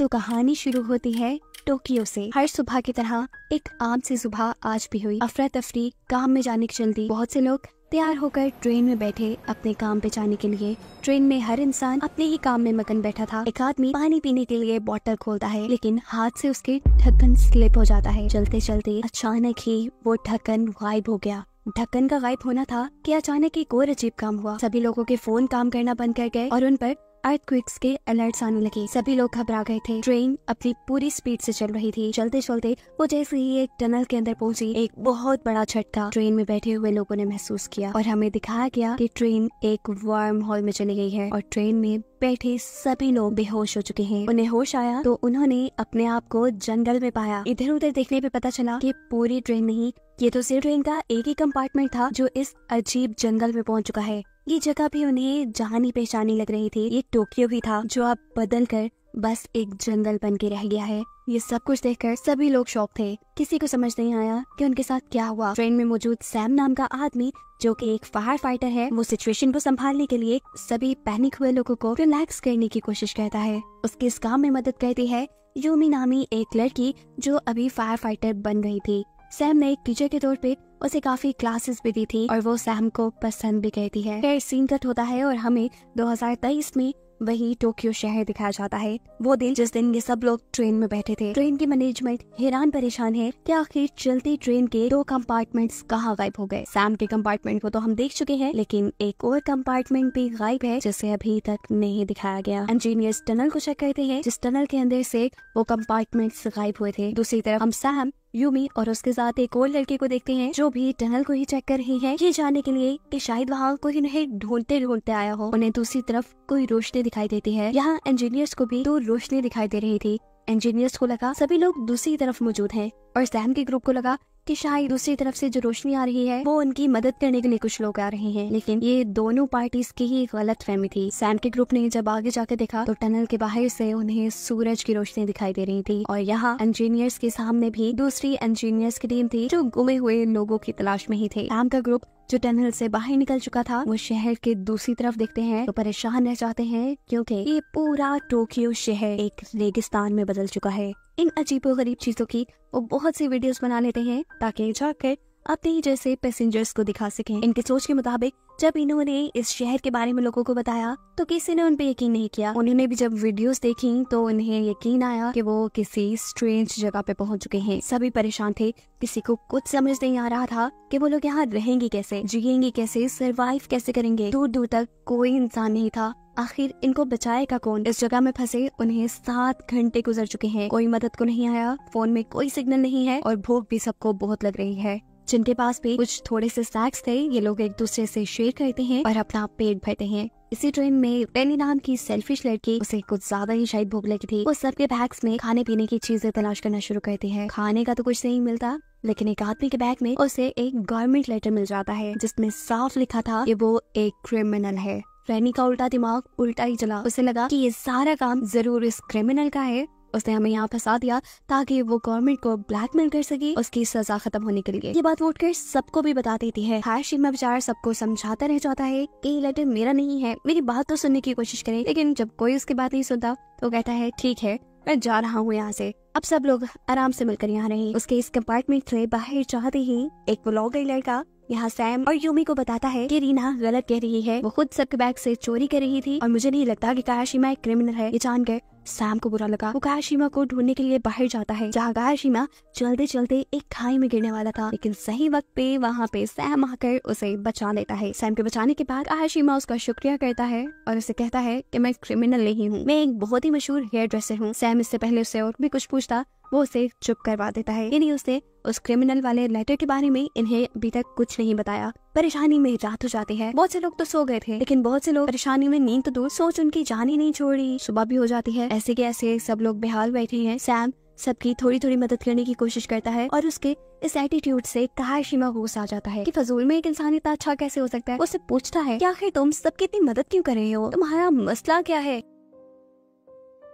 तो कहानी शुरू होती है टोक्यो से हर सुबह की तरह एक आम सी सुबह आज भी हुई अफरा तफरी काम में जाने के जल्दी बहुत से लोग तैयार होकर ट्रेन में बैठे अपने काम पे जाने के लिए ट्रेन में हर इंसान अपने ही काम में मगन बैठा था एक आदमी पानी पीने के लिए बोतल खोलता है लेकिन हाथ से उसके ढक्कन स्लिप हो जाता है चलते चलते अचानक ही वो ढक्कन गायब हो गया ढक्कन का गायब होना था कि अचानक एक और अजीब काम हुआ सभी लोगों के फोन काम करना बंद कर गए और उन पर अर्थ क्विक्स के अलर्ट्स आने लगे सभी लोग घबरा गए थे ट्रेन अपनी पूरी स्पीड से चल रही थी चलते चलते वो जैसे ही एक टनल के अंदर पहुंची एक बहुत बड़ा झटका ट्रेन में बैठे हुए लोगों ने महसूस किया और हमें दिखाया गया कि ट्रेन एक वार्म हॉल में चली गई है और ट्रेन में बैठे सभी लोग बेहोश हो चुके हैं उन्हें होश आया तो उन्होंने अपने आप को जंगल में पाया इधर उधर देखने पे पता चला कि पूरी ट्रेन नहीं ये तो सिर्फ ट्रेन का एक ही कंपार्टमेंट था जो इस अजीब जंगल में पहुंच चुका है ये जगह भी उन्हें जानी पहचानी लग रही थी ये टोक्यो भी था जो अब बदल कर बस एक जंगल बन के रह गया है ये सब कुछ देखकर सभी लोग शौक थे किसी को समझ नहीं आया कि उनके साथ क्या हुआ ट्रेन में मौजूद सैम नाम का आदमी जो कि एक फायर फाइटर है वो सिचुएशन को संभालने के लिए सभी पैनिक हुए लोगों को रिलैक्स करने की कोशिश करता है उसके इस काम में मदद करती है योमी नामी एक लड़की जो अभी फायर फाइटर बन रही थी सैम ने एक टीचर के तौर पे उसे काफी क्लासेस भी दी थी और वो सैम को पसंद भी कहती है फिर सीन कट होता है और हमें 2023 में वही टोक्यो शहर दिखाया जाता है वो दिन जिस दिन ये सब लोग ट्रेन में बैठे थे ट्रेन की मैनेजमेंट हैरान परेशान है कि आखिर चलती ट्रेन के दो कंपार्टमेंट्स कहाँ गायब हो गए सैम के कंपार्टमेंट को तो हम देख चुके हैं लेकिन एक और कंपार्टमेंट भी गायब है जिसे अभी तक नहीं दिखाया गया इंजीनियर टनल को चेक करते हैं जिस टनल के अंदर से वो कम्पार्टमेंट गायब हुए थे दूसरी तरफ हम सैम यूमी और उसके साथ एक और लड़के को देखते हैं जो भी टनल को ही चेक कर रही है ये जानने के लिए कि शायद वहाँ कोई उन्हें ढूंढते ढूंढते आया हो उन्हें दूसरी तरफ कोई रोशनी दिखाई देती है यहाँ इंजीनियर्स को भी दो रोशनी दिखाई दे रही थी इंजीनियर्स को लगा सभी लोग दूसरी तरफ मौजूद हैं और सैम के ग्रुप को लगा कि शायद दूसरी तरफ से जो रोशनी आ रही है वो उनकी मदद करने के लिए कुछ लोग आ रहे हैं लेकिन ये दोनों पार्टीज की ही गलत फहमी थी सैम के ग्रुप ने जब आगे जाके देखा तो टनल के बाहर से उन्हें सूरज की रोशनी दिखाई दे रही थी और यहाँ इंजीनियर्स के सामने भी दूसरी इंजीनियर्स की टीम थी जो गुमे हुए लोगों की तलाश में ही थे सैम का ग्रुप जो टनल से बाहर निकल चुका था वो शहर के दूसरी तरफ देखते हैं तो परेशान रह जाते हैं क्योंकि ये पूरा टोक्यो शहर एक रेगिस्तान में बदल चुका है इन अजीबो गरीब चीजों की वो बहुत सी वीडियोस बना लेते हैं ताकि जाकर अपने ही जैसे पैसेंजर्स को दिखा सके इनके सोच के मुताबिक जब इन्होंने इस शहर के बारे में लोगों को बताया तो किसी ने उन यकीन नहीं किया उन्होंने भी जब वीडियोस देखी तो उन्हें यकीन आया कि वो किसी स्ट्रेंज जगह पे पहुंच चुके हैं सभी परेशान थे किसी को कुछ समझ नहीं आ रहा था कि वो लोग यहाँ रहेंगे कैसे जियेंगे कैसे सरवाइव कैसे करेंगे दूर दूर तक कोई इंसान नहीं था आखिर इनको बचाएगा कौन इस जगह में फंसे उन्हें सात घंटे गुजर चुके हैं कोई मदद को नहीं आया फोन में कोई सिग्नल नहीं है और भूख भी सबको बहुत लग रही है जिनके पास भी कुछ थोड़े से स्नैक्स थे ये लोग एक दूसरे से शेयर करते हैं और अपना पेट भरते हैं इसी ट्रेन में पेनी नाम की सेल्फिश लड़की उसे कुछ ज्यादा ही शायद भूख लगी थी वो सबके बैग्स में खाने पीने की चीजें तलाश करना शुरू करती है खाने का तो कुछ नहीं मिलता लेकिन एक आदमी के बैग में उसे एक गवर्नमेंट लेटर मिल जाता है जिसमें साफ लिखा था कि वो एक क्रिमिनल है रैनी का उल्टा दिमाग उल्टा ही चला उसे लगा कि ये सारा काम जरूर इस क्रिमिनल का है उसने हमें यहाँ फंसा दिया ताकि वो गवर्नमेंट को ब्लैकमेल कर सके उसकी सजा खत्म होने के लिए ये बात वोट कर सबको भी बता देती है हाशिमा बेचारा सबको समझाता रह जाता है की लेटर मेरा नहीं है मेरी बात तो सुनने की कोशिश करे लेकिन जब कोई उसकी बात नहीं सुनता तो कहता है ठीक है मैं जा रहा हूँ यहाँ से अब सब लोग आराम से मिलकर यहाँ रहे उसके इस कम्पार्टमेंट से बाहर जाते ही एक ब्लॉगर लड़का यहाँ सैम और यूमी को बताता है कि रीना गलत कह रही है वो खुद सबके बैग से चोरी कर रही थी और मुझे नहीं लगता कि कायाशीमा एक क्रिमिनल है ये जान गए सैम को बुरा लगा वो कायाशीमा को ढूंढने के लिए बाहर जाता है जहाँ कायाशीमा चलते चलते एक खाई में गिरने वाला था लेकिन सही वक्त पे वहाँ पे सैम आकर उसे बचा लेता है सैम के बचाने के बाद कायाशीमा उसका शुक्रिया करता है और उसे कहता है की मैं क्रिमिनल नहीं हूँ मैं एक बहुत ही मशहूर हेयर ड्रेसर हूँ सैम इससे पहले उसे और भी कुछ पूछता वो उसे चुप करवा देता है यानी उसने उस क्रिमिनल वाले लेटर के बारे में इन्हें अभी तक कुछ नहीं बताया परेशानी में रात हो जाती है बहुत से लोग तो सो गए थे लेकिन बहुत से लोग परेशानी में नींद तो दूर सोच उनकी जान ही नहीं छोड़ रही सुबह भी हो जाती है ऐसे के ऐसे सब लोग बेहाल बैठे हैं सैम सबकी थोड़ी थोड़ी मदद करने की कोशिश करता है और उसके इस एटीट्यूड से काशिमा होश आ जाता है कि फजूल में एक इंसान इतना अच्छा कैसे हो सकता है उसे पूछता है कि आखिर तुम सबकी इतनी मदद क्यों कर रहे हो तुम्हारा मसला क्या है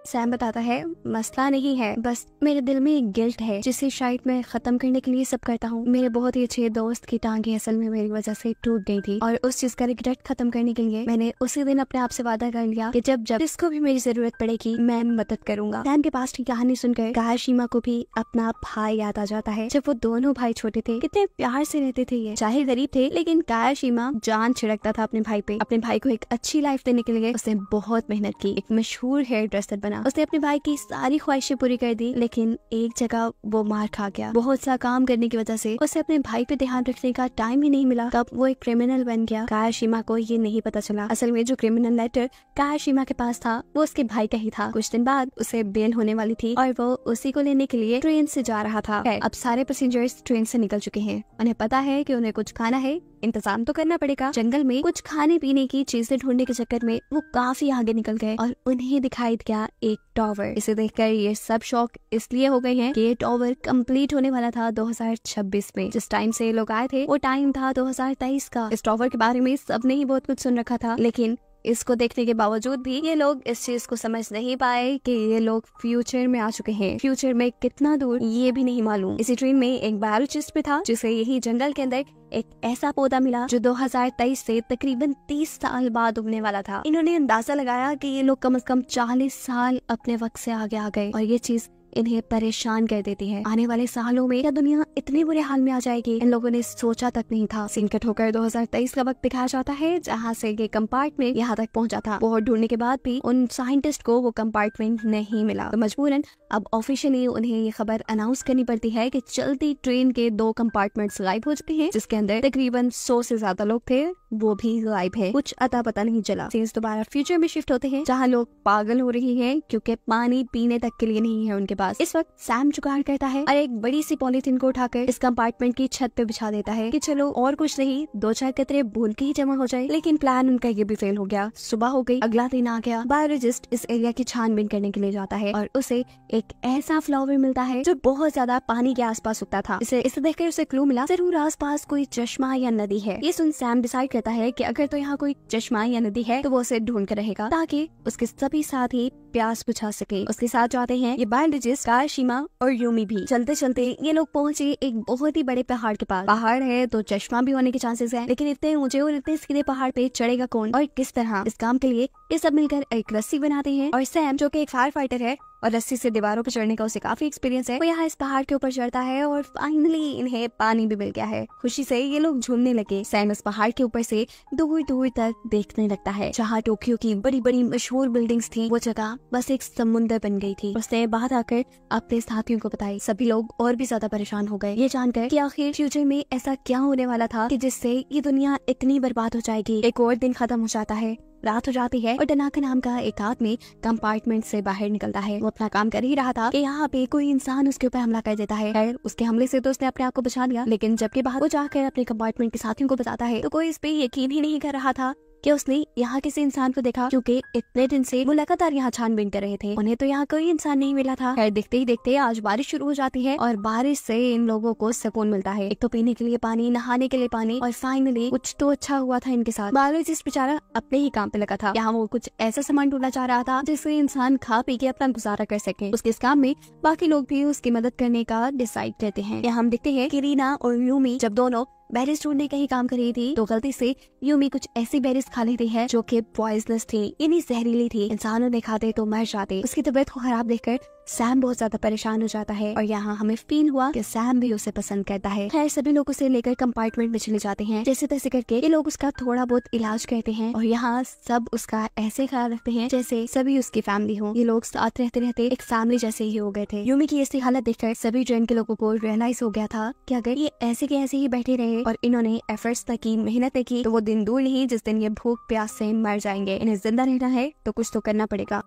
सैम बताता है मसला नहीं है बस मेरे दिल में एक गिल्ट है जिसे शायद मैं खत्म करने के लिए सब करता हूँ मेरे बहुत ही अच्छे दोस्त की टांगे असल में मेरी वजह से टूट गई थी और उस चीज का रिग्रेट खत्म करने के लिए मैंने उसी दिन अपने आप से वादा कर लिया कि जब जब इसको भी मेरी जरूरत पड़ेगी मैं मदद करूंगा सैम के पास की कहानी सुनकर काशीमा को भी अपना भाई याद आ जाता है जब वो दोनों भाई छोटे थे कितने प्यार से रहते थे ये चाहे गरीब थे लेकिन काशीमा जान छिड़कता था अपने भाई पे अपने भाई को एक अच्छी लाइफ देने के लिए उसने बहुत मेहनत की एक मशहूर हेयर ड्रेसर बना बना उसने अपने भाई की सारी ख्वाहिशें पूरी कर दी लेकिन एक जगह वो मार खा गया बहुत सा काम करने की वजह से उसे अपने भाई पे ध्यान रखने का टाइम ही नहीं मिला तब वो एक क्रिमिनल बन गया कायाशीमा को ये नहीं पता चला असल में जो क्रिमिनल लेटर कायाशीमा के पास था वो उसके भाई का ही था कुछ दिन बाद उसे बेल होने वाली थी और वो उसी को लेने के लिए ट्रेन से जा रहा था अब सारे पैसेंजर्स ट्रेन से निकल चुके हैं उन्हें पता है कि उन्हें कुछ खाना है इंतजाम तो करना पड़ेगा जंगल में कुछ खाने पीने की चीजें ढूंढने के चक्कर में वो काफी आगे निकल गए और उन्हें दिखाई दिया एक टॉवर इसे देखकर ये सब शौक इसलिए हो गए हैं कि ये टॉवर कंप्लीट होने वाला था 2026 में जिस टाइम से लोग आए थे वो टाइम था 2023 का इस टॉवर के बारे में सबने ही बहुत कुछ सुन रखा था लेकिन इसको देखने के बावजूद भी ये लोग इस चीज को समझ नहीं पाए कि ये लोग फ्यूचर में आ चुके हैं फ्यूचर में कितना दूर ये भी नहीं मालूम इसी ट्रेन में एक बायोलॉजिस्ट भी था जिसे यही जंगल के अंदर एक ऐसा पौधा मिला जो 2023 से तकरीबन 30 साल बाद उगने वाला था इन्होंने अंदाजा लगाया कि ये लोग कम से कम 40 साल अपने वक्त से आगे आ गए और ये चीज इन्हें परेशान कर देती है आने वाले सालों में क्या दुनिया इतने बुरे हाल में आ जाएगी इन लोगों ने सोचा तक नहीं था सिंकट होकर दो का वक्त दिखाया जाता है जहाँ से ये कंपार्टमेंट यहाँ तक पहुँचा था बहुत ढूंढने के बाद भी उन साइंटिस्ट को वो कंपार्टमेंट नहीं मिला तो मजबूरन अब ऑफिशियली उन्हें ये खबर अनाउंस करनी पड़ती है की चलती ट्रेन के दो कम्पार्टमेंट गायब हो चुके हैं जिसके अंदर तकरीबन सौ से ज्यादा लोग थे वो भी गायब है कुछ अता पता नहीं चला सीन्स दोबारा फ्यूचर में शिफ्ट होते हैं जहाँ लोग पागल हो रही है क्योंकि पानी पीने तक के लिए नहीं है उनके पास पास इस वक्त सैम जुगाड़ करता है और एक बड़ी सी पॉलिथिन को उठाकर इस कंपार्टमेंट की छत पे बिछा देता है की चलो और कुछ नहीं दो चार कतरे भूल के ही जमा हो जाए लेकिन प्लान उनका ये भी फेल हो गया सुबह हो गई अगला दिन आ गया बायोलॉजिस्ट इस एरिया की छानबीन करने के लिए जाता है और उसे एक ऐसा फ्लावर मिलता है जो बहुत ज्यादा पानी के आसपास उगता था इसे इसे देखकर उसे क्लू मिला जरूर आसपास कोई चश्मा या नदी है ये सुन सैम डिसाइड करता है कि अगर तो यहाँ कोई चश्मा या नदी है तो वो उसे ढूंढ कर रहेगा ताकि उसके सभी साथ ही प्यास बुझा सके उसके साथ जाते हैं ये बायोलॉजिस्ट काशिमा और यूमी भी चलते चलते ये लोग पहुंचे एक बहुत ही बड़े पहाड़ के पास पहाड़ है तो चश्मा भी होने के चांसेस है लेकिन इतने ऊंचे और इतने सीधे पहाड़ पे चढ़ेगा कौन और किस तरह इस काम के लिए ये सब मिलकर एक रस्सी बनाते हैं और सैम जो कि एक फायर फाइटर है और रस्सी से दीवारों पर चढ़ने का उसे काफी एक्सपीरियंस है वो यहाँ इस पहाड़ के ऊपर चढ़ता है और फाइनली इन्हें पानी भी मिल गया है खुशी से ये लोग झूमने लगे सैम इस पहाड़ के ऊपर से दूर दूर तक देखने लगता है जहाँ टोक्यो की बड़ी बड़ी मशहूर बिल्डिंग्स थी वो जगह बस एक समुन्दर बन गई थी उसने बाहर आकर अपने साथियों को बताई सभी लोग और भी ज्यादा परेशान हो गए ये जानकर की आखिर फ्यूचर में ऐसा क्या होने वाला था की जिससे ये दुनिया इतनी बर्बाद हो जाएगी एक और दिन खत्म हो जाता है रात हो जाती है और डनाका नाम का एक आदमी कंपार्टमेंट से बाहर निकलता है वो अपना काम कर ही रहा था कि यहाँ पे कोई इंसान उसके ऊपर हमला कर देता है खैर उसके हमले से तो उसने अपने आप को बचा लिया लेकिन जबकि बाहर वो जाकर अपने कंपार्टमेंट के साथियों को बताता है तो कोई इस पे यकीन ही नहीं कर रहा था कि उसने यहाँ किसी इंसान को देखा क्योंकि इतने दिन से वो लगातार यहाँ छानबीन कर रहे थे उन्हें तो यहाँ कोई इंसान नहीं मिला था खैर देखते ही देखते आज बारिश शुरू हो जाती है और बारिश से इन लोगों को सुकून मिलता है एक तो पीने के लिए पानी नहाने के लिए पानी और फाइनली कुछ तो अच्छा हुआ था इनके साथ इस बेचारा अपने ही काम पे लगा था यहाँ वो कुछ ऐसा सामान टूटा चाह रहा था जिससे इंसान खा पी के अपना गुजारा कर सके उसके इस काम में बाकी लोग भी उसकी मदद करने का डिसाइड करते हैं यहाँ हम देखते हैं किरीना रीना और यूमी जब दोनों बेरिस टून ने कहीं काम करी थी तो गलती से यूमी कुछ ऐसी बेरिस खा लेती है जो कि पॉइजनस थी इन्हीं जहरीली थी इंसानों ने खाते तो मर जाते उसकी तबीयत को खराब देखकर सैम बहुत ज्यादा परेशान हो जाता है और यहाँ हमें फील हुआ कि सैम भी उसे पसंद करता है खैर सभी लोग उसे लेकर कंपार्टमेंट में चले जाते हैं जैसे तैसे करके ये लोग उसका थोड़ा बहुत इलाज करते हैं और यहाँ सब उसका ऐसे ख्याल रखते हैं जैसे सभी उसकी फैमिली हो ये लोग साथ रहते रहते एक फैमिली जैसे ही हो गए थे यूमी की ऐसी हालत देखकर सभी ट्रेन के लोगों को रियलाइज हो गया था की अगर ये ऐसे के ऐसे ही बैठे रहे हैं और इन्होंने एफर्ट्स तक की मेहनत की तो वो दिन दूर नहीं जिस दिन ये भूख प्यास से मर जाएंगे इन्हें जिंदा रहना है तो कुछ तो करना पड़ेगा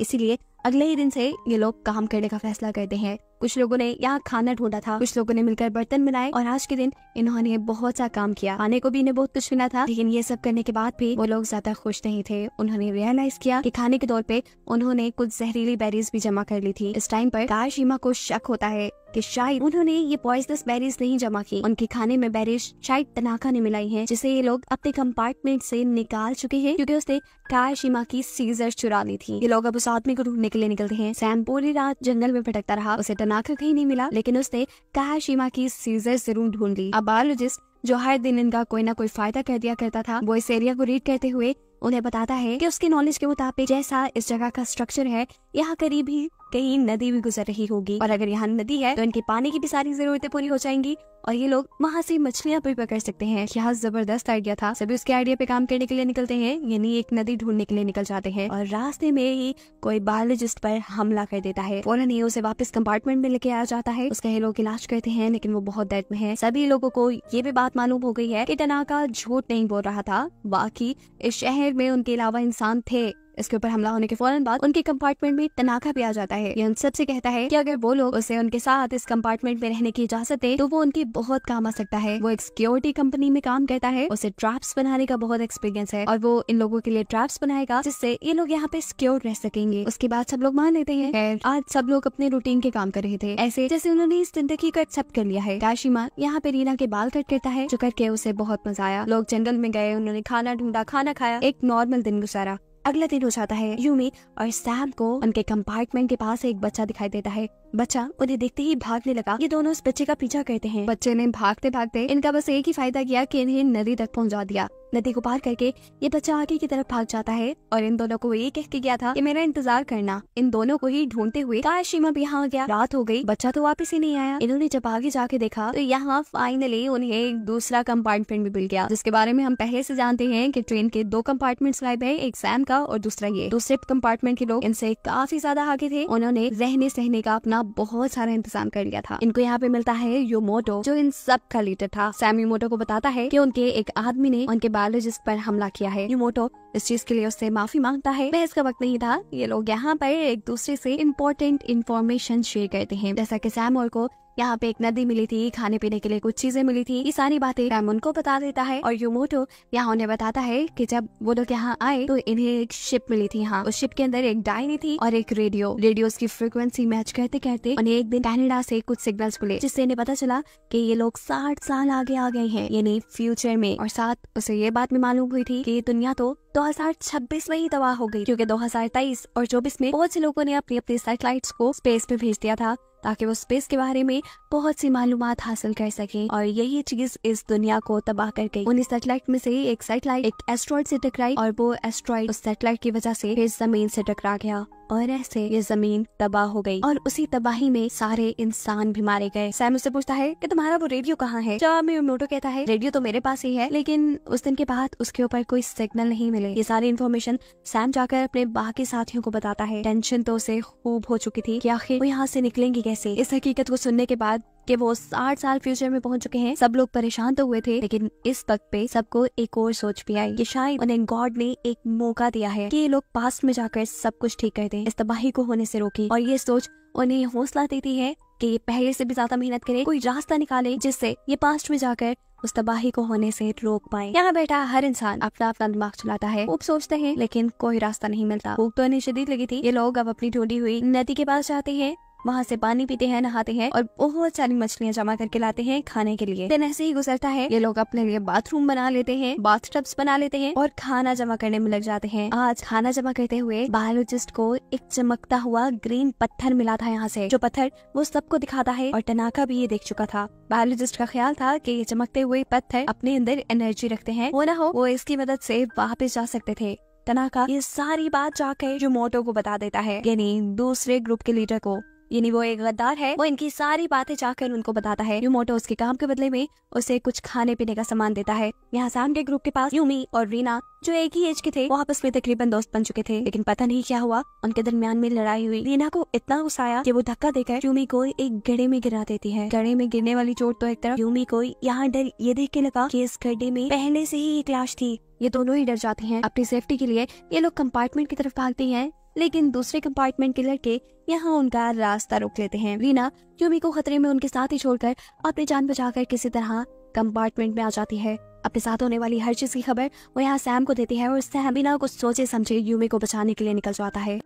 इसीलिए अगले ही दिन से ये लोग काम करने का फैसला करते हैं कुछ लोगों ने यहाँ खाना ढूंढा था कुछ लोगों ने मिलकर बर्तन बनाए और आज के दिन इन्होंने बहुत सा काम किया खाने को भी इन्हें बहुत कुछ मिला था लेकिन ये सब करने के बाद भी वो लोग ज्यादा खुश नहीं थे उन्होंने रियलाइज किया कि खाने के तौर पे उन्होंने कुछ जहरीली बैरीज भी जमा कर ली थी इस टाइम पर काशीमा को शक होता है कि शायद उन्होंने ये पॉइजनस बेरीज नहीं जमा की उनके खाने में बेरीज शायद तनाखा ने मिलाई है जिसे ये लोग अपने कंपार्टमेंट से निकाल चुके हैं क्योंकि उसने कायशिमा की सीजर चुरा ली थी ये लोग अब उस आदमी को ढूंढने के लिए निकलते हैं सैम पूरी रात जंगल में भटकता रहा उसे तनाखा कहीं नहीं मिला लेकिन उसने कायशिमा की सीजर जरूर ढूंढ ली अब बायोलॉजिस्ट जो हर दिन इनका कोई ना कोई फायदा कर दिया करता था वो इस एरिया को रीड करते हुए उन्हें बताता है कि उसके नॉलेज के मुताबिक जैसा इस जगह का स्ट्रक्चर है यहाँ करीब ही कहीं नदी भी गुजर रही होगी और अगर यहाँ नदी है तो इनके पानी की भी सारी जरूरतें पूरी हो जाएंगी और ये लोग वहाँ से मछलियाँ भी पकड़ सकते हैं यह जबरदस्त आइडिया था सभी उसके आइडिया पे काम करने के लिए निकलते हैं यानी एक नदी ढूंढने के लिए निकल जाते हैं और रास्ते में ही कोई बायोलॉजिस्ट पर हमला कर देता है फौरन ही उसे वापस कंपार्टमेंट में लेके आया जाता है उसका ये लोग इलाज करते हैं लेकिन वो बहुत दर्द में है सभी लोगों को ये भी बात मालूम हो गई है की तनाका झूठ नहीं बोल रहा था बाकी इस शहर में उनके अलावा इंसान थे इसके ऊपर हमला होने के फौरन बाद उनके कंपार्टमेंट में तनाखा भी आ जाता है ये उन सबसे कहता है कि अगर वो लोग उसे उनके साथ इस कंपार्टमेंट में रहने की इजाजत दे तो वो उनकी बहुत काम आ सकता है वो एक सिक्योरिटी कंपनी में काम करता है उसे ट्रैप्स बनाने का बहुत एक्सपीरियंस है और वो इन लोगों के लिए ट्रैप्स बनाएगा जिससे ये लोग यहाँ पे सिक्योर रह सकेंगे उसके बाद सब लोग मान लेते हैं आज सब लोग अपने रूटीन के काम कर रहे थे ऐसे जैसे उन्होंने इस जिंदगी को एक्सेप्ट कर लिया है काशिमा यहाँ पे रीना के बाल कट करता है जो करके उसे बहुत मजा आया लोग जंगल में गए उन्होंने खाना ढूंढा खाना खाया एक नॉर्मल दिन गुजारा अगला दिन हो जाता है यूमी और सैम को उनके कंपार्टमेंट के पास एक बच्चा दिखाई देता है बच्चा उन्हें देखते ही भागने लगा ये दोनों उस बच्चे का पीछा करते हैं बच्चे ने भागते भागते इनका बस एक ही फायदा किया कि इन्हें नदी तक पहुंचा दिया नदी को पार करके ये बच्चा आगे की तरफ भाग जाता है और इन दोनों को ये कह के गया था कि मेरा इंतजार करना इन दोनों को ही ढूंढते हुए काश भी यहाँ गया रात हो गई बच्चा तो वापस ही नहीं आया इन्होंने जब आगे जाके देखा तो यहाँ फाइनली उन्हें एक दूसरा कंपार्टमेंट भी मिल गया जिसके बारे में हम पहले से जानते हैं की ट्रेन के दो कम्पार्टमेंट गायब है एक सैम का का और दूसरा ये दूसरे कंपार्टमेंट के लोग इनसे काफी ज्यादा आगे थे उन्होंने रहने सहने का अपना बहुत सारा इंतजाम कर लिया था इनको यहाँ पे मिलता है यो मोटो जो इन सब का लीडर था सैमी मोटो को बताता है की उनके एक आदमी ने उनके बायोलॉजिस्ट पर हमला किया है मोटो इस चीज के लिए उससे माफी मांगता है बहस का वक्त नहीं था ये लोग यहाँ पर एक दूसरे से इम्पोर्टेंट इन्फॉर्मेशन शेयर करते हैं जैसा की सैम और को यहाँ पे एक नदी मिली थी खाने पीने के लिए कुछ चीजें मिली थी ये सारी बातें डायमंड को बता देता है और यूमोटो यहाँ उन्हें बताता है की जब वो लोग यहाँ आए तो इन्हें एक शिप मिली थी यहाँ उस शिप के अंदर एक डायरी थी और एक रेडियो रेडियो की फ्रिक्वेंसी मैच करते करते उन्हें एक दिन कैनेडा से कुछ सिग्नल्स मिले जिससे इन्हें पता चला की ये लोग साठ साल आगे आ गए हैं यानी फ्यूचर में और साथ उसे ये बात भी मालूम हुई थी ये दुनिया तो 2026 में ही तबाह हो गई क्योंकि 2023 और 24 में बहुत से लोगों ने अपनी अपनी सैटेलाइट्स को स्पेस में भेज दिया था ताकि वो स्पेस के बारे में बहुत सी मालूम हासिल कर सके और यही चीज इस दुनिया को तबाह कर गई उन्हें सेटेलाइट में से एक सेटेलाइट एक एस्ट्रॉइड से टकराई और वो एस्ट्रॉइड उस सेटेलाइट की वजह से फिर जमीन से टकरा गया और ऐसे ये जमीन तबाह हो गई और उसी तबाही में सारे इंसान भी मारे गए सैम उससे पूछता है कि तुम्हारा वो रेडियो कहाँ है जवाब में मोटो कहता है रेडियो तो मेरे पास ही है लेकिन उस दिन के बाद उसके ऊपर कोई सिग्नल नहीं मिले ये सारी इन्फॉर्मेशन सैम जाकर अपने बाकी साथियों को बताता है टेंशन तो उसे खूब हो चुकी थी कि आखिर वो यहाँ से निकलेंगे से इस हकीकत को सुनने के बाद कि वो साठ साल फ्यूचर में पहुंच चुके हैं सब लोग परेशान तो हुए थे लेकिन इस वक्त पे सबको एक और सोच भी आई कि शायद उन्हें गॉड ने एक मौका दिया है कि ये लोग पास्ट में जाकर सब कुछ ठीक कर दे इस तबाही को होने से रोकी और ये सोच उन्हें हौसला देती है कि ये पहले से भी ज्यादा मेहनत करे कोई रास्ता निकाले जिससे ये पास्ट में जाकर उस तबाही को होने से रोक पाए यहाँ बैठा हर इंसान अपना अपना दिमाग चलाता है खूब सोचते हैं लेकिन कोई रास्ता नहीं मिलता भूख तो इन्हें शदीद लगी थी ये लोग अब अपनी ढूंढी हुई नदी के पास जाते हैं वहाँ से पानी पीते हैं नहाते हैं और बहुत सारी मछलियाँ जमा करके लाते हैं खाने के लिए दिन ऐसे ही गुजरता है ये लोग अपने लिए बाथरूम बना लेते हैं बाथ टब्स बना लेते हैं और खाना जमा करने में लग जाते हैं आज खाना जमा करते हुए बायोलॉजिस्ट को एक चमकता हुआ ग्रीन पत्थर मिला था यहाँ से जो पत्थर वो सबको दिखाता है और टनाका भी ये देख चुका था बायोलॉजिस्ट का ख्याल था की ये चमकते हुए पत्थर अपने अंदर एनर्जी रखते हैं वो ना हो वो इसकी मदद से वापिस जा सकते थे तनाका ये सारी बात जाके जो मोटो को बता देता है यानी दूसरे ग्रुप के लीडर को यानी वो एक गद्दार है वो इनकी सारी बातें जाकर उनको बताता है यूमोटो उसके काम के बदले में उसे कुछ खाने पीने का सामान देता है यहाँ सैम के ग्रुप के पास यूमी और रीना जो एक ही एज के थे वो आपस में तकरीबन दोस्त बन चुके थे लेकिन पता नहीं क्या हुआ उनके दरमियान में लड़ाई हुई रीना को इतना गुस्सा आया कि वो धक्का देकर यूमी को एक गड्ढे में गिरा देती है गड्ढे में गिरने वाली चोट तो एक तरफ यूमी को यहाँ डर ये देख के लगा की इस गड्ढे में पहले से ही एक लाश थी ये दोनों ही डर जाते हैं अपनी सेफ्टी के लिए ये लोग कंपार्टमेंट की तरफ भागते हैं लेकिन दूसरे कंपार्टमेंट के लड़के यहाँ उनका रास्ता रोक लेते हैं रीना क्यूमी को खतरे में उनके साथ ही छोड़कर अपनी जान बचाकर किसी तरह कंपार्टमेंट में आ जाती है अपने साथ होने वाली हर चीज की खबर वो यहाँ सैम को देती है और सैम बिना कुछ सोचे समझे यूमी को बचाने के लिए निकल जाता है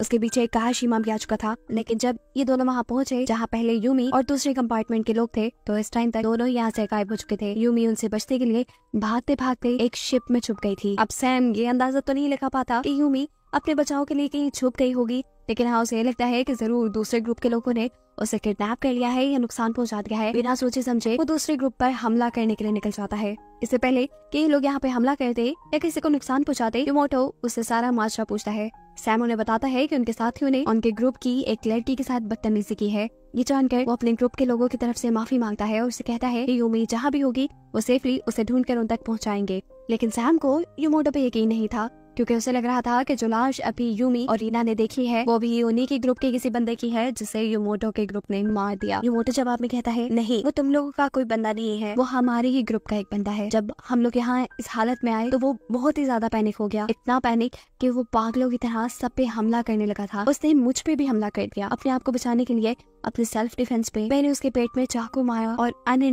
उसके पीछे एक काहाशीमा भी आ चुका था लेकिन जब ये दोनों वहाँ पहुँचे जहाँ पहले यूमी और दूसरे कंपार्टमेंट के लोग थे तो इस टाइम तक दोनों यहाँ से गायब हो चुके थे यूमी उनसे बचने के लिए भागते भागते एक शिप में छुप गई थी अब सैम ये अंदाजा तो नहीं लिखा पाता की यूमी अपने बचाव के लिए कहीं छुप गई होगी लेकिन हाँ उसे लगता है कि जरूर दूसरे ग्रुप के लोगों ने उसे किडनैप कर लिया है या नुकसान पहुंचा दिया है बिना सोचे समझे वो दूसरे ग्रुप पर हमला करने के लिए निकल जाता है इससे पहले कई लोग यहाँ पे हमला करते या किसी को नुकसान पहुंचाते मोटो उससे सारा माजरा पूछता है सैम उन्हें बताता है कि उनके साथियों ने उनके ग्रुप की एक लड़की के साथ बदतमीजी की है ये जानकर वो अपने ग्रुप के लोगों की तरफ से माफी मांगता है और उसे कहता है कि यूमी जहाँ भी होगी वो सेफली उसे ढूंढ कर उन तक पहुँचाएंगे लेकिन सैम को यूमोडो पे यकीन नहीं था क्योंकि उसे लग रहा था कि जो लाश अभी यूमी और रीना ने देखी है वो भी उन्हीं के ग्रुप के किसी बंदे की है जिसे यूमोटो के ग्रुप ने मार दिया यूमोटो जवाब में कहता है नहीं वो तुम लोगों का कोई बंदा नहीं है वो हमारे ही ग्रुप का एक बंदा है जब हम लोग यहाँ इस हालत में आए तो वो बहुत ही ज्यादा पैनिक हो गया इतना पैनिक की वो पागलों की तरह सब पे हमला करने लगा था उसने मुझ पे भी हमला कर दिया अपने आप को बचाने के लिए अपने सेल्फ डिफेंस पे मैंने उसके पेट में चाकू मारा और अन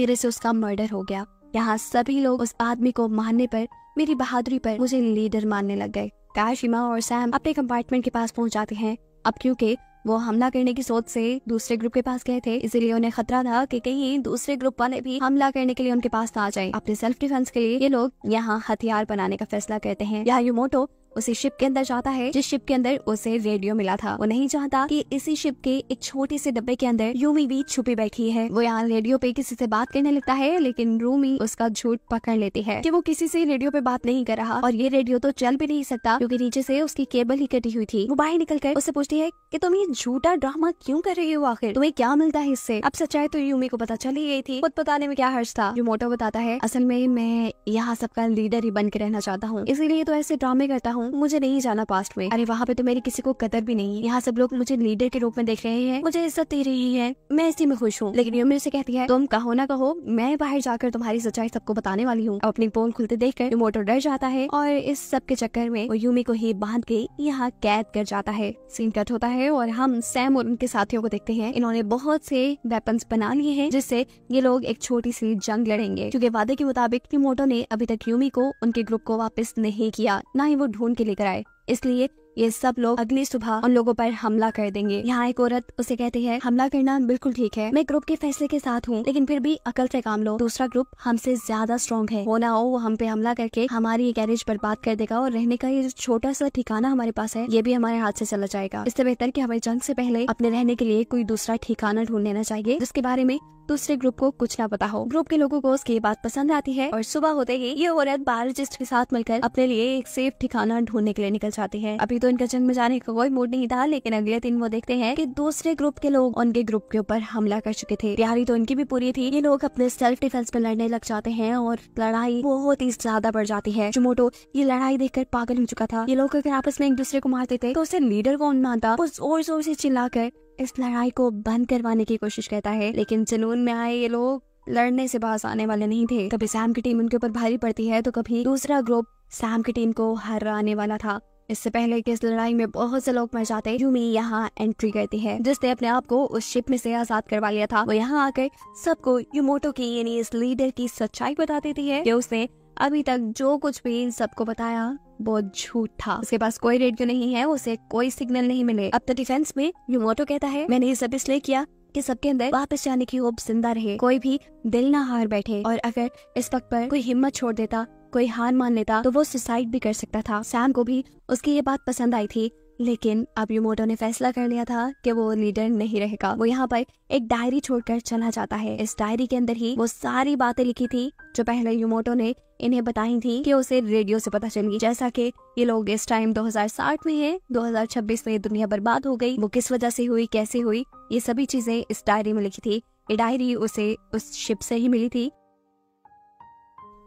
मेरे से उसका मर्डर हो गया यहाँ सभी लोग उस आदमी को मारने पर मेरी बहादुरी पर मुझे लीडर मानने लग गए काश हिमा और सैम अपने कंपार्टमेंट के पास पहुँच जाते हैं अब क्योंकि वो हमला करने की सोच से दूसरे ग्रुप के पास गए थे इसीलिए उन्हें खतरा था कि कहीं दूसरे ग्रुप वाले भी हमला करने के लिए उनके पास ना आ जाए अपने सेल्फ डिफेंस के लिए ये लोग यहाँ हथियार बनाने का फैसला करते हैं यहाँ यूमोटो उसी शिप के अंदर जाता है जिस शिप के अंदर उसे रेडियो मिला था वो नहीं चाहता कि इसी शिप के एक छोटे से डब्बे के अंदर यूमी भी छुपी बैठी है वो यहाँ रेडियो पे किसी से बात करने लगता है लेकिन रूमी उसका झूठ पकड़ लेती है कि वो किसी से रेडियो पे बात नहीं कर रहा और ये रेडियो तो चल भी नहीं सकता क्यूँकी नीचे से उसकी केबल ही कटी हुई थी वो बाहर निकल कर उससे पूछती है की तुम ये झूठा ड्रामा क्यूँ कर रही हो आखिर तुम्हें क्या मिलता है इससे अब सच्चाई तो यूमी को पता चल ही गई थी खुद बताने में क्या हर्ष था जो मोटो बताता है असल में मैं यहाँ सबका लीडर ही बन के रहना चाहता हूँ इसीलिए तो ऐसे ड्रामे करता हूँ हूँ मुझे नहीं जाना पास्ट में अरे वहाँ पे तो मेरी किसी को कदर भी नहीं है यहाँ सब लोग मुझे लीडर के रूप में देख रहे हैं मुझे इज्जत दे रही है मैं इसी में खुश हूँ लेकिन यूमी से कहती है तुम कहो ना कहो मैं बाहर जाकर तुम्हारी सच्चाई सबको बताने वाली हूँ अपनी पोल खुलते देख कर मोटर डर जाता है और इस सब के चक्कर में वो यूमी को ही बांध के यहाँ कैद कर जाता है सीन कट होता है और हम सैम और उनके साथियों को देखते हैं इन्होंने बहुत से वेपन्स बना लिए हैं जिससे ये लोग एक छोटी सी जंग लड़ेंगे क्योंकि वादे के मुताबिक मोटो ने अभी तक यूमी को उनके ग्रुप को वापस नहीं किया ना ही वो ढूंढ के लेकर आए इसलिए ये सब लोग अगली सुबह उन लोगों पर हमला कर देंगे यहाँ एक औरत उसे कहती है हमला करना बिल्कुल ठीक है मैं ग्रुप के फैसले के साथ हूँ लेकिन फिर भी अकल से काम लो दूसरा ग्रुप हमसे ज्यादा स्ट्रॉन्ग है वो ना हो वो हम पे हमला करके हमारी ये गैरेज बर्बाद कर देगा और रहने का ये छोटा सा ठिकाना हमारे पास है ये भी हमारे हाथ से चला जाएगा इससे बेहतर की हमें जंग से पहले अपने रहने के लिए कोई दूसरा ठिकाना ढूंढ लेना चाहिए जिसके बारे में दूसरे ग्रुप को कुछ ना पता हो ग्रुप के लोगों को उसकी बात पसंद आती है और सुबह होते ही ये औरत बायोलॉजिस्ट के साथ मिलकर अपने लिए एक सेफ ठिकाना ढूंढने के लिए निकल जाती है अभी तो इनका जंग में जाने का कोई मूड नहीं था लेकिन अगले दिन वो देखते हैं की दूसरे ग्रुप के लोग उनके ग्रुप के ऊपर हमला कर चुके थे तैयारी तो इनकी भी पूरी थी ये लोग अपने सेल्फ डिफेंस में लड़ने लग जाते हैं और लड़ाई बहुत ही ज्यादा बढ़ जाती है चुमोटो ये लड़ाई कर पागल हो चुका था ये लोग अगर आपस में एक दूसरे को मारते थे तो उसे लीडर कौन मानता वो जोर जोर से चिल्ला कर इस लड़ाई को बंद करवाने की कोशिश करता है लेकिन जुनून में आए ये लोग लड़ने से बाहर आने वाले नहीं थे कभी सैम की टीम उनके ऊपर भारी पड़ती है तो कभी दूसरा ग्रुप सैम की टीम को हराने वाला था इससे पहले कि इस लड़ाई में बहुत से लोग मर जाते यूमी यहाँ एंट्री करती है जिसने अपने आप को उस शिप में से आजाद करवा लिया था वो यहाँ आकर सबको यूमोटो की यानी इस लीडर की सच्चाई बता देती है कि उसने अभी तक जो कुछ भी सबको बताया बहुत झूठा उसके पास कोई रेडियो नहीं है उसे कोई सिग्नल नहीं मिले अब तो डिफेंस में यूमोटो कहता है मैंने ये सब इसलिए किया कि सबके अंदर वापस जाने की होप जिंदा रहे कोई भी दिल ना हार बैठे और अगर इस वक्त पर कोई हिम्मत छोड़ देता कोई हार मान लेता तो वो सुसाइड भी कर सकता था सैम को भी उसकी ये बात पसंद आई थी लेकिन अब यूमोटो ने फैसला कर लिया था कि वो लीडर नहीं रहेगा वो यहाँ पर एक डायरी छोड़कर चला जाता है इस डायरी के अंदर ही वो सारी बातें लिखी थी जो पहले यूमोटो ने इन्हें बताई थी कि उसे रेडियो से पता चल गई जैसा कि ये लोग इस टाइम 2060 में हैं 2026 में दुनिया बर्बाद हो गई वो किस वजह से हुई कैसे हुई ये सभी चीजें इस डायरी में लिखी थी ये डायरी उसे उस शिप से ही मिली थी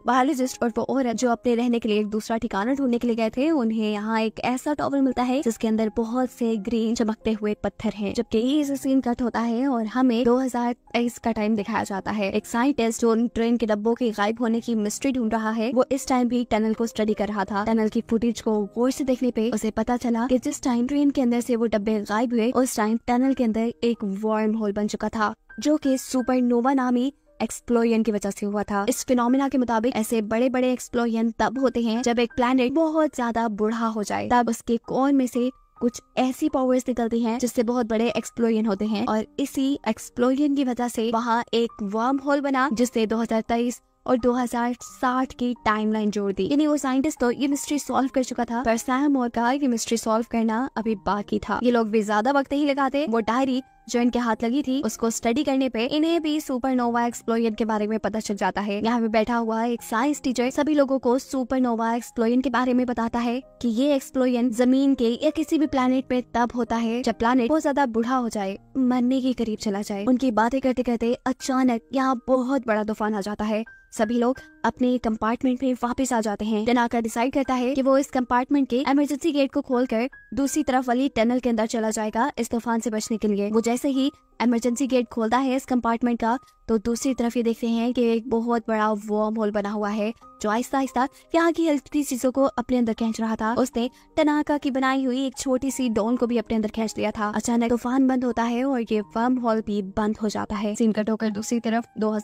बायोलॉजिस्ट और वो और जो अपने रहने के लिए एक दूसरा ठिकाना ढूंढने के लिए गए थे उन्हें यहाँ एक ऐसा टॉवर मिलता है जिसके अंदर बहुत से ग्रीन चमकते हुए पत्थर है जबकि इस सीन कट होता है और हमें दो का टाइम दिखाया जाता है एक साइंटिस्ट जो ट्रेन के डब्बों के गायब होने की मिस्ट्री ढूंढ रहा है वो इस टाइम भी टनल को स्टडी कर रहा था टनल की फुटेज को गौर से देखने पे उसे पता चला कि जिस टाइम ट्रेन के अंदर से वो डब्बे गायब हुए उस टाइम टनल के अंदर एक वार्म होल बन चुका था जो कि सुपरनोवा नामी एक्सप्लोयन की वजह से हुआ था इस फिनोमिना के मुताबिक ऐसे बड़े बड़े एक्सप्लोयन तब होते हैं जब एक प्लैनेट बहुत ज्यादा बुढ़ा हो जाए तब उसके कोर में से कुछ ऐसी पावर्स निकलती हैं जिससे बहुत बड़े एक्सप्लोयन होते हैं और इसी एक्सप्लोयन की वजह से वहाँ एक वार्म होल बना जिससे 2023 और 2060 की टाइमलाइन जोड़ दी यानी वो साइंटिस्ट तो ये मिस्ट्री सॉल्व कर चुका था पर सैम और का ये मिस्ट्री सॉल्व करना अभी बाकी था ये लोग भी ज्यादा वक्त नहीं लगाते वो डायरी जो इनके हाथ लगी थी उसको स्टडी करने पे इन्हें भी सुपरनोवा एक्सप्लोयन के बारे में पता चल जाता है यहाँ पे बैठा हुआ एक साइंस टीचर सभी लोगों को सुपरनोवा एक्सप्लोयन के बारे में बताता है कि ये एक्सप्लोयन जमीन के या किसी भी प्लेनेट पे तब होता है जब प्लेनेट बहुत ज्यादा बुढ़ा हो जाए मरने के करीब चला जाए उनकी बातें करते करते अचानक यहाँ बहुत बड़ा तूफान आ जाता है सभी लोग अपने कंपार्टमेंट में वापस आ जाते हैं टनाका डिसाइड करता है कि वो इस कंपार्टमेंट के इमरजेंसी गेट को खोलकर दूसरी तरफ वाली टनल के अंदर चला जाएगा इस तूफान से बचने के लिए वो जैसे ही एमरजेंसी गेट खोलता है इस कंपार्टमेंट का तो दूसरी तरफ ये देखते हैं कि एक बहुत बड़ा वॉर्म होल बना हुआ है जो आहिस्ता आहिस्ता यहाँ की हल्की चीजों को अपने अंदर खींच रहा था उसने टनाका की बनाई हुई एक छोटी सी डोन को भी अपने अंदर खींच लिया था अचानक तूफान बंद होता है और ये वर्म हॉल भी बंद हो जाता है सीन कट होकर दूसरी तरफ दो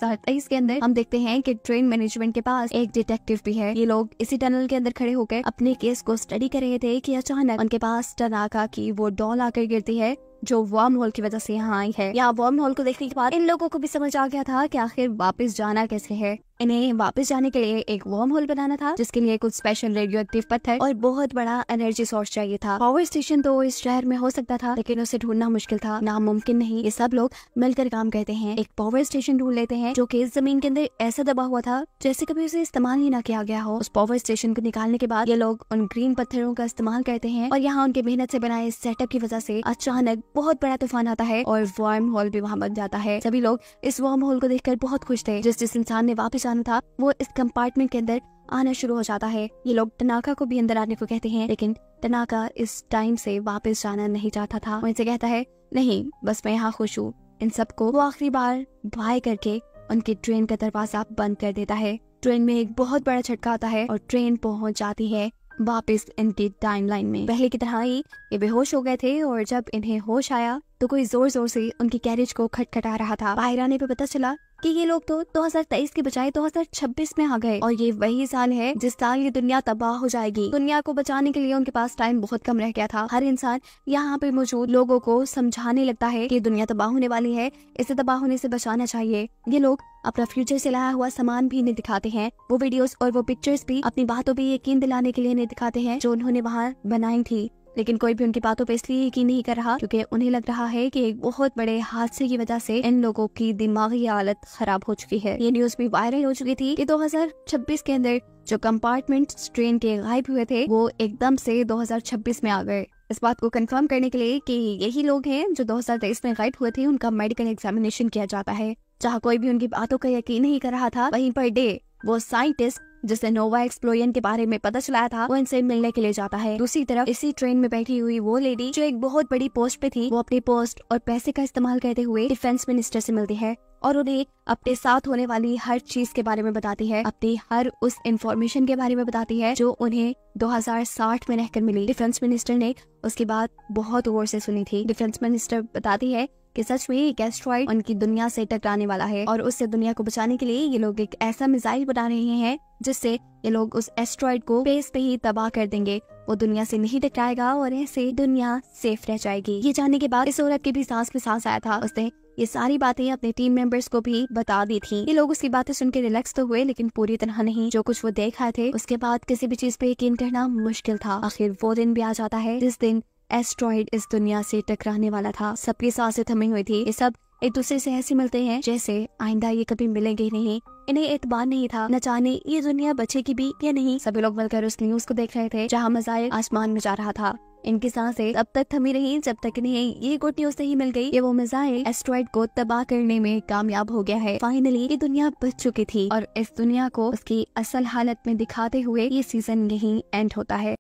के अंदर हम देखते हैं की ट्रेन मैनेजमेंट के पास एक डिटेक्टिव भी है ये लोग इसी टनल के अंदर खड़े होकर अपने केस को स्टडी कर रहे थे की अचानक उनके पास टनाका की वो डोल आकर गिरती है जो वार्म होल की वजह से यहाँ आई है यहाँ वार्म होल को देखने के बाद इन लोगों को भी समझ आ गया था कि आखिर वापस जाना कैसे है इन्हें वापस जाने के लिए एक वॉर्म होल बनाना था जिसके लिए कुछ स्पेशल रेडियो एक्टिव पत्थर और बहुत बड़ा एनर्जी सोर्स चाहिए था पावर स्टेशन तो इस शहर में हो सकता था लेकिन उसे ढूंढना मुश्किल था नामुमकिन नहीं ये सब लोग मिलकर काम करते हैं एक पावर स्टेशन ढूंढ लेते हैं जो की जमीन के अंदर ऐसा दबा हुआ था जैसे कभी उसे इस्तेमाल ही न किया गया हो उस पावर स्टेशन को निकालने के बाद ये लोग उन ग्रीन पत्थरों का इस्तेमाल करते हैं और यहाँ उनके मेहनत से बनाए सेटअप की वजह से अचानक बहुत बड़ा तूफान आता है और वार्म होल भी वहाँ बन जाता है सभी लोग इस वार्म होल को देखकर बहुत खुश थे जिस जिस इंसान ने वापस जाना था वो इस कंपार्टमेंट के अंदर आना शुरू हो जाता है ये लोग टनाका को भी अंदर आने को कहते हैं लेकिन टनाका इस टाइम से वापस जाना नहीं चाहता था वो इनसे कहता है नहीं बस मैं यहाँ खुश हूँ इन सबको वो आखिरी बार बाय करके उनके ट्रेन का दरवाजा बंद कर देता है ट्रेन में एक बहुत बड़ा झटका आता है और ट्रेन पहुंच जाती है वापस इनकी लाइन में पहले की तरह ही ये बेहोश हो गए थे और जब इन्हें होश आया तो कोई जोर जोर से उनकी कैरेज को खटखटा रहा था आने पे पता चला कि ये लोग तो 2023 के बजाय 2026 में आ गए और ये वही साल है जिस साल ये दुनिया तबाह हो जाएगी दुनिया को बचाने के लिए उनके पास टाइम बहुत कम रह गया था हर इंसान यहाँ पे मौजूद लोगों को समझाने लगता है की दुनिया तबाह होने वाली है इसे तबाह होने से बचाना चाहिए ये लोग अपना फ्यूचर से लाया हुआ सामान भी नहीं दिखाते हैं वो वीडियोस और वो पिक्चर्स भी अपनी बातों पे यकीन दिलाने के लिए नहीं दिखाते हैं जो उन्होंने वहाँ बनाई थी लेकिन कोई भी उनकी बातों पर इसलिए यकीन नहीं कर रहा क्योंकि उन्हें लग रहा है कि एक बहुत बड़े हादसे की वजह से इन लोगों की दिमागी हालत खराब हो चुकी है ये न्यूज भी वायरल हो चुकी थी कि 2026 के अंदर जो कंपार्टमेंट ट्रेन के गायब हुए थे वो एकदम से 2026 में आ गए इस बात को कंफर्म करने के लिए कि यही लोग हैं जो 2023 में गायब हुए थे उनका मेडिकल एग्जामिनेशन किया जाता है जहाँ कोई भी उनकी बातों का यकीन नहीं कर रहा था वहीं पर डे वो साइंटिस्ट जिसे नोवा एक्सप्लोरियन के बारे में पता चला था वो इनसे मिलने के लिए जाता है दूसरी तरफ इसी ट्रेन में बैठी हुई वो लेडी जो एक बहुत बड़ी पोस्ट पे थी वो अपने पोस्ट और पैसे का इस्तेमाल करते हुए डिफेंस मिनिस्टर से मिलती है और उन्हें अपने साथ होने वाली हर चीज के बारे में बताती है अपनी हर उस इंफॉर्मेशन के बारे में बताती है जो उन्हें 2060 में रहकर मिली डिफेंस मिनिस्टर ने उसके बाद बहुत गौर से सुनी थी डिफेंस मिनिस्टर बताती है कि सच में एक एस्ट्रॉइड उनकी दुनिया से टकराने वाला है और उससे दुनिया को बचाने के लिए ये लोग एक ऐसा मिसाइल बना रहे हैं जिससे ये लोग उस एस्ट्रॉइड को स्पेस पे ही तबाह कर देंगे वो दुनिया से नहीं टकराएगा और ऐसे दुनिया सेफ रह जाएगी ये जानने के बाद इस औरत के भी सांस में सांस आया था उसने ये सारी बातें अपने टीम मेंबर्स को भी बता दी थी ये लोग उसकी बातें सुन के रिलैक्स तो हुए लेकिन पूरी तरह नहीं जो कुछ वो देख रहे थे उसके बाद किसी भी चीज पे यकीन करना मुश्किल था आखिर वो दिन भी आ जाता है जिस दिन एस्ट्रॉइड इस दुनिया से टकराने वाला था सबकी सांसें थमी हुई थी ये सब एक दूसरे से ऐसे मिलते हैं जैसे आइंदा ये कभी मिलेंगे ही नहीं इन्हें एतबार नहीं था न जाने ये दुनिया बचेगी भी या नहीं सभी लोग मिलकर उस न्यूज को देख रहे थे जहाँ मजाक आसमान में जा रहा था इनकी सांसें तब तक थमी रही जब तक इन्हें ये गुड न्यूज नहीं मिल गई ये वो मिजाइल एस्ट्रॉइड को तबाह करने में कामयाब हो गया है फाइनली ये दुनिया बच चुकी थी और इस दुनिया को उसकी असल हालत में दिखाते हुए ये सीजन यही एंड होता है